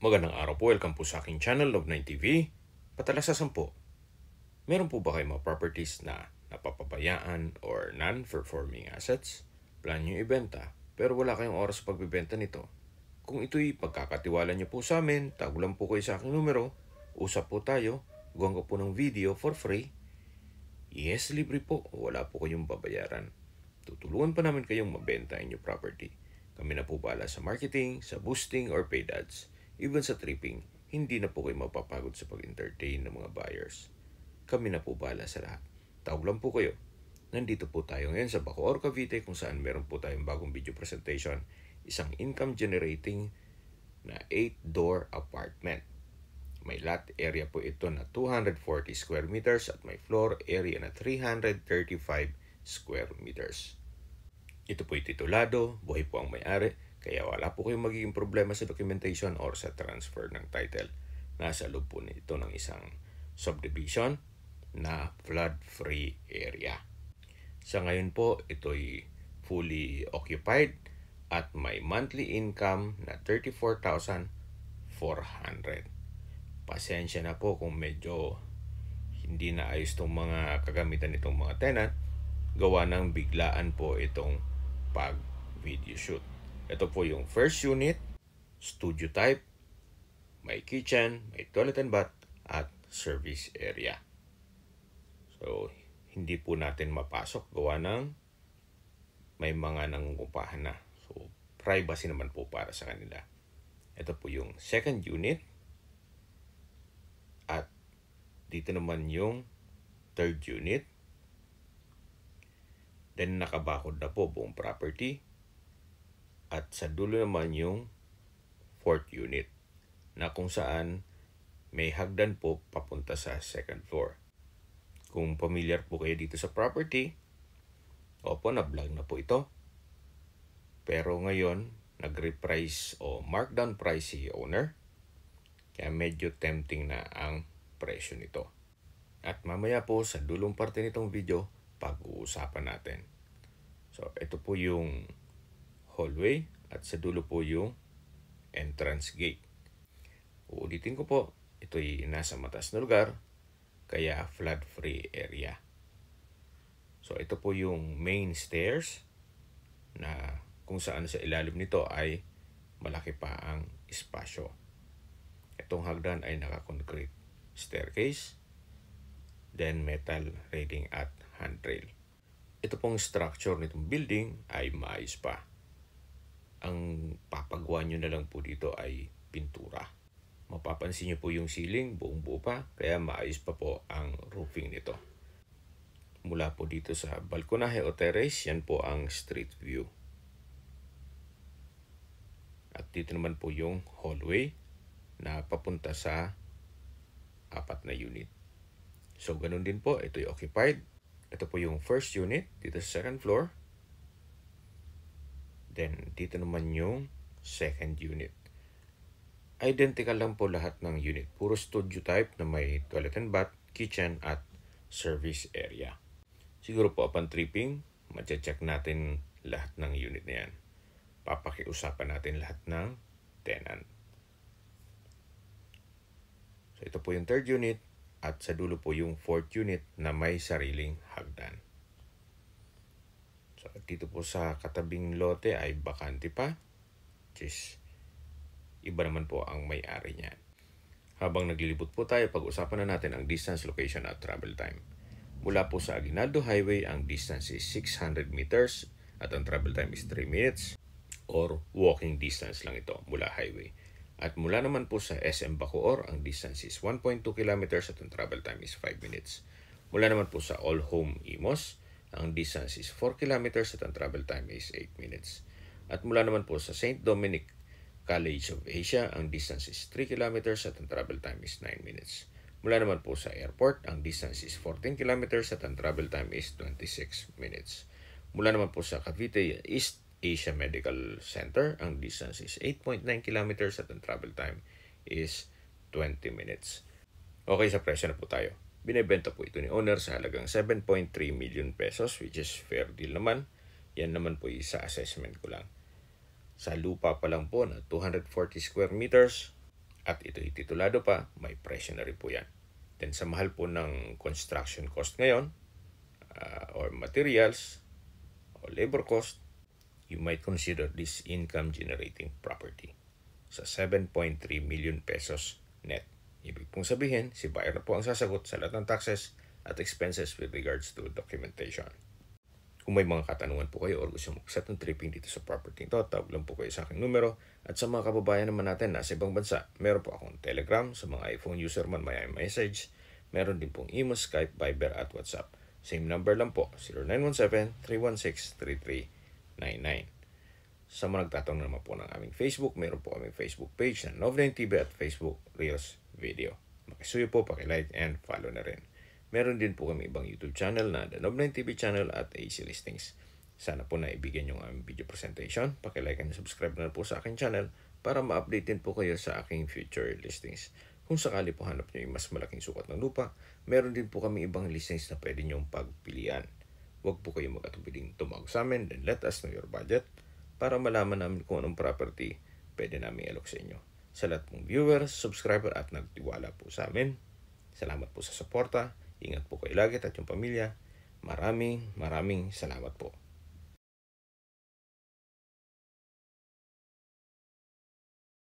Magandang araw po. Welcome po sa aking channel, Love9 TV. Patala sa 10. Meron po ba kayo mga properties na napapabayaan or non-performing assets? Plan nyo ibenta, pero wala kayong oras sa pagbibenta nito. Kung ito'y pagkakatiwala nyo po sa amin, tag lang po kayo sa aking numero, usap po tayo, gawin ko po ng video for free. Yes, libre po, wala po kayong babayaran. Tutulungan pa namin kayong mabenta ang inyong property. Kami na po bala sa marketing, sa boosting, or paid ads. Even sa tripping, hindi na po kayo mapapagod sa pag-entertain ng mga buyers. Kami na po bala sa lahat. Tawag lang po kayo. Nandito po tayo ngayon sa Bacoor, Cavite kung saan meron po tayong bagong video presentation, isang income generating na 8-door apartment. May lot area po ito na 240 square meters at may floor area na 335 square meters. Ito po titulado, buhay po ang may-ari, kaya wala po kayong magiging problema sa documentation or sa transfer ng title. Nasa loob po nito ng isang subdivision na flood-free area. Sa ngayon po, ito'y fully occupied at may monthly income na 34,400. Pasensya na po kung medyo hindi na ayos itong mga kagamitan nitong mga tenant gawa ng biglaan po itong pag video shoot. Ito po yung first unit, studio type, may kitchen, may toilet and bath, at service area. So, hindi po natin mapasok gawa ng may mga nangungupahan na. So, privacy naman po para sa kanila. Ito po yung second unit. At dito naman yung third unit. Then nakabakod na po buong property. At sa dulo naman yung fourth unit na kung saan may hagdan po papunta sa second floor. Kung familiar po kayo dito sa property, opo, na-vlog na po ito. Pero ngayon, nag-reprice o markdown price si owner. Kaya medyo tempting na ang presyo nito. At mamaya po sa dulong parte nitong video, pag-uusapan natin. So, ito po yung hallway at sa dulo po yung entrance gate. Uulitin ko po, ito'y nasa mataas na lugar kaya flood free area. So ito po yung main stairs na kung saan sa ilalim nito ay malaki pa ang espasyo. Itong hagdan ay naka-concrete staircase, then metal railing at handrail. Ito pong structure nitong building ay maayos pa ang papagawa nyo na lang po dito ay pintura. Mapapansin nyo po yung ceiling, buong buo pa, kaya maayos pa po ang roofing nito. Mula po dito sa balkonahe o terrace, yan po ang street view. At dito naman po yung hallway na papunta sa apat na unit. So, ganun din po. Ito yung occupied. Ito po yung first unit dito sa second floor natin. Dito naman yung second unit. Identical lang po lahat ng unit. Puro studio type na may toilet and bath, kitchen at service area. Siguro po upon tripping, matcha-check natin lahat ng unit na yan. Papakiusapan natin lahat ng tenant. So ito po yung third unit at sa dulo po yung fourth unit na may sariling hagdan. So, dito po sa katabing lote ay bakante pa. Which iba naman po ang may-ari niyan. Habang naglilibot po tayo, pag-usapan na natin ang distance, location at travel time. Mula po sa Aguinaldo Highway, ang distance is 600 meters at ang travel time is 3 minutes or walking distance lang ito mula highway. At mula naman po sa SM Bacoor, ang distance is 1.2 kilometers at ang travel time is 5 minutes. Mula naman po sa All Home Imos, ang distance is 4 kilometers at ang travel time is 8 minutes. At mula naman po sa St. Dominic College of Asia, ang distance is 3 kilometers at ang travel time is 9 minutes. Mula naman po sa airport, ang distance is 14 kilometers at ang travel time is 26 minutes. Mula naman po sa Cavite East Asia Medical Center, ang distance is 8.9 kilometers at ang travel time is 20 minutes. Okay, sa presyo na po tayo. Binebenta po ito ni owner sa halagang 7.3 million pesos which is fair deal naman. Yan naman po isa assessment ko lang. Sa lupa pa lang po na 240 square meters at ito ititulado pa, may presyo na rin po yan. Then sa mahal po ng construction cost ngayon uh, or materials or labor cost, you might consider this income generating property sa 7.3 million pesos net Ibig pong sabihin, si buyer na po ang sasagot sa lahat ng taxes at expenses with regards to documentation. Kung may mga katanungan po kayo o gusto mag-set ng tripping dito sa property nito, tawag lang po kayo sa aking numero. At sa mga kababayan naman natin na sa ibang bansa, meron po akong Telegram sa mga iPhone user man may message. Meron din pong email, Skype, Viber at WhatsApp. Same number lang po, 0917-316-3399 sa mga nagtatanong naman po ng aming Facebook, meron po aming Facebook page na Novden TV at Facebook Reels Video. Makisuyo po, pakilike and follow na rin. Meron din po kami ibang YouTube channel na The Novden TV channel at AC Listings. Sana po naibigyan yung aming video presentation. Pakilike and subscribe na po sa aking channel para ma-update din po kayo sa aking future listings. Kung sakali po hanap nyo yung mas malaking sukat ng lupa, meron din po kami ibang listings na pwede nyong pagpilian. Huwag po kayong mag-atubiling tumawag sa amin then let us know your budget para malaman namin kung anong property pwede namin ilok sa inyo. Sa lahat pong viewers, subscriber at nagtiwala po sa amin, salamat po sa suporta, ingat po kayo lagi at yung pamilya. Maraming maraming salamat po.